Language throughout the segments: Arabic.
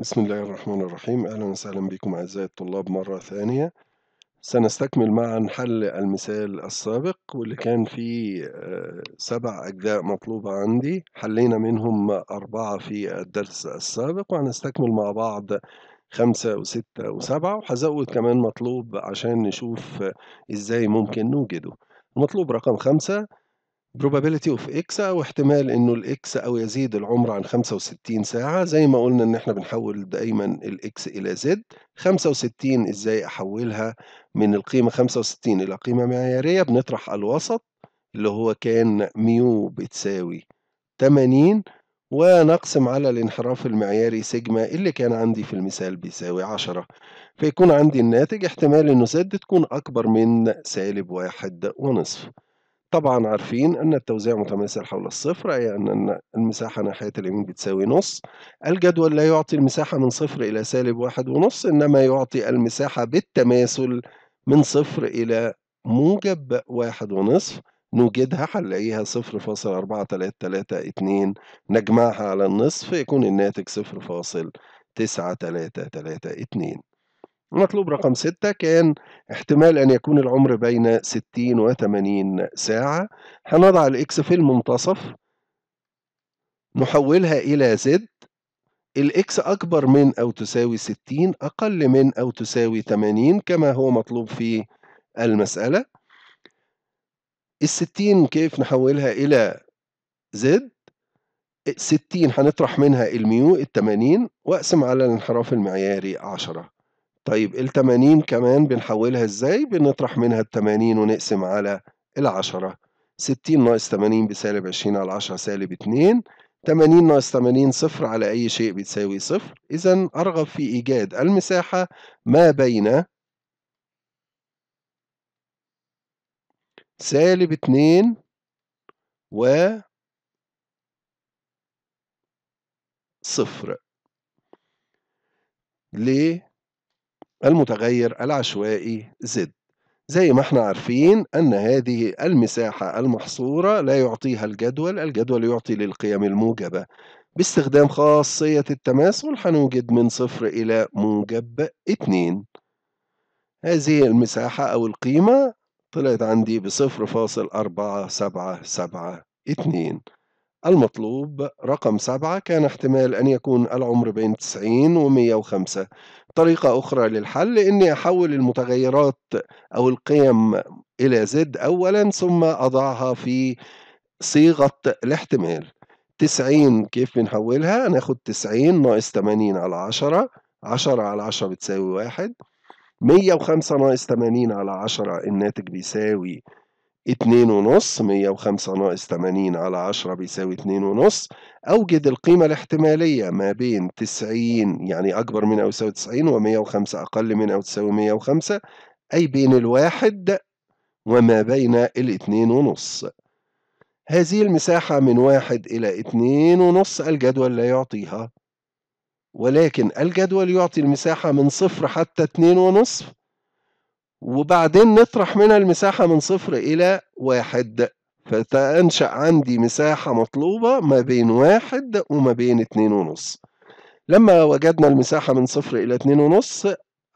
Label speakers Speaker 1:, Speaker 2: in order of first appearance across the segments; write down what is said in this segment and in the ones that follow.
Speaker 1: بسم الله الرحمن الرحيم أهلا وسهلا بكم أعزائي الطلاب مرة ثانية سنستكمل معا حل المثال السابق واللي كان فيه آه، سبع أجزاء مطلوبة عندي حلينا منهم أربعة في الدرس السابق وهنستكمل مع بعض خمسة وستة وسبعة وهزود كمان مطلوب عشان نشوف إزاي ممكن نوجده المطلوب رقم خمسة probability of x او احتمال انه الاكس او يزيد العمر عن 65 ساعة زي ما قلنا ان احنا بنحول دايما الاكس الى زد 65 ازاي احولها من القيمة 65 الى قيمة معيارية بنطرح الوسط اللي هو كان ميو بتساوي 80 ونقسم على الانحراف المعياري سيجما اللي كان عندي في المثال بيساوي 10 فيكون عندي الناتج احتمال انه زد تكون اكبر من سالب واحد ونصف طبعا عارفين أن التوزيع متماثل حول الصفر أي أن المساحة ناحية اليمين بتساوي نص الجدول لا يعطي المساحة من صفر إلى سالب واحد ونص إنما يعطي المساحة بالتماثل من صفر إلى موجب واحد ونصف نوجدها هنلاقيها صفر فاصل أربعة تلاتة تلاتة اتنين نجمعها على النصف يكون الناتج صفر فاصل تسعة تلاتة تلاتة اتنين المطلوب رقم ستة كان احتمال أن يكون العمر بين 60 و 80 ساعة هنضع الإكس في المنتصف نحولها إلى زد الإكس أكبر من أو تساوي 60 أقل من أو تساوي 80 كما هو مطلوب في المسألة الستين كيف نحولها إلى زد ستين هنطرح منها الميو التمانين وأقسم على الانحراف المعياري عشره طيب ال80 كمان بنحولها ازاي بنطرح منها ال80 ونقسم على ال10 60 ناقص 80 بسالب 20 على 10 سالب 2 80 ناقص 80 صفر على أي شيء بتساوي صفر إذا أرغب في إيجاد المساحة ما بين سالب 2 و صفر ليه؟ المتغير العشوائي Z زي ما احنا عارفين أن هذه المساحة المحصورة لا يعطيها الجدول الجدول يعطي للقيم الموجبة باستخدام خاصية التماثل هنوجد من صفر إلى موجب اتنين هذه المساحة أو القيمة طلعت عندي بصفر فاصل أربعة سبعة سبعة اتنين المطلوب رقم سبعة كان احتمال أن يكون العمر بين 90 و 105 طريقة أخرى للحل إني أحول المتغيرات أو القيم إلى زد أولا ثم أضعها في صيغة الاحتمال 90 كيف بنحولها؟ ناخد 90 ناقص 80 على 10 10 على 10 بتساوي 1 105 ناقص 80 على 10 الناتج بيساوي اتنين ونص مية وخمسة ناقص تمانين على عشرة بيساوي اتنين ونص أوجد القيمة الاحتمالية ما بين تسعين يعني أكبر من أو يساوي تسعين ومية وخمسة أقل من أو تساوي مية وخمسة أي بين الواحد وما بين الاتنين ونص هذه المساحة من واحد إلى اتنين ونص الجدول لا يعطيها ولكن الجدول يعطي المساحة من صفر حتى اتنين ونصف وبعدين نطرح منها المساحة من صفر إلى واحد فتنشأ عندي مساحة مطلوبة ما بين واحد وما بين اتنين ونص لما وجدنا المساحة من صفر إلى اتنين ونص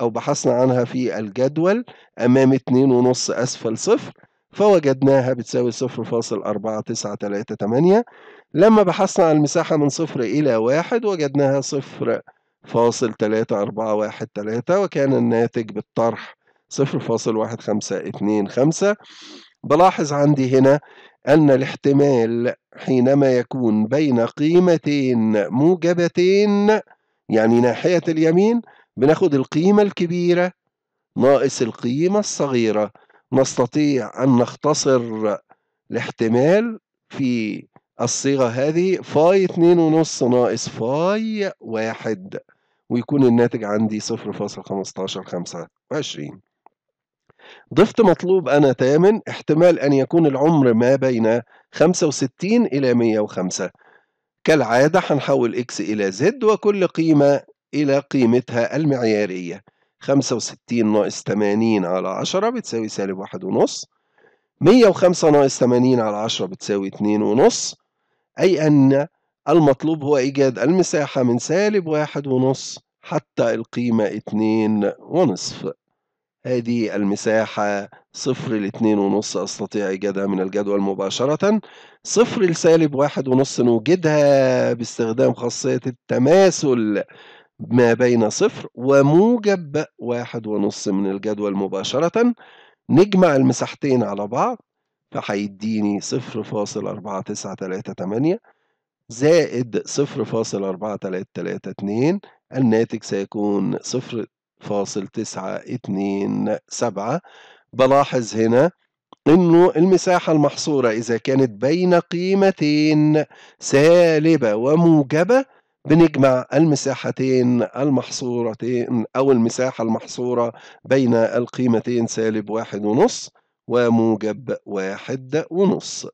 Speaker 1: أو بحثنا عنها في الجدول أمام اتنين ونص أسفل صفر فوجدناها بتساوي صفر فاصل أربعة تسعة تلاتة تمانية لما بحثنا عن المساحة من صفر إلى واحد وجدناها صفر فاصل تلاتة أربعة واحد تلاتة وكان الناتج بالطرح 0.1525 بلاحظ عندي هنا أن الاحتمال حينما يكون بين قيمتين موجبتين يعني ناحية اليمين بناخد القيمة الكبيرة ناقص القيمة الصغيرة نستطيع أن نختصر الاحتمال في الصيغة هذه فاي اتنين ونص ناقص فاي واحد ويكون الناتج عندي 0.1525 ضفت مطلوب أنا ثامن احتمال أن يكون العمر ما بين 65 إلى 105 كالعادة هنحول X إلى Z وكل قيمة إلى قيمتها المعيارية 65 ناقص 80 على 10 بتساوي سالب 1.5 105 ناقص 80 على 10 بتساوي 2.5 أي أن المطلوب هو إيجاد المساحة من سالب 1.5 حتى القيمة 2.5 هذه المساحة صفر لاتنين ونص أستطيع إيجادها من الجدول مباشرة صفر لسالب واحد ونص نوجدها باستخدام خاصية التماثل ما بين صفر وموجب واحد ونص من الجدول مباشرة نجمع المساحتين على بعض فهيديني صفر فاصل أربعة تسعة تلاتة تمانية زائد صفر فاصل أربعة تلاتة تلاتة اتنين الناتج سيكون صفر فاصل تسعة اتنين سبعة بلاحظ هنا انه المساحة المحصورة اذا كانت بين قيمتين سالبة وموجبة بنجمع المساحتين المحصورتين او المساحة المحصورة بين القيمتين سالب واحد ونص وموجب واحد ونص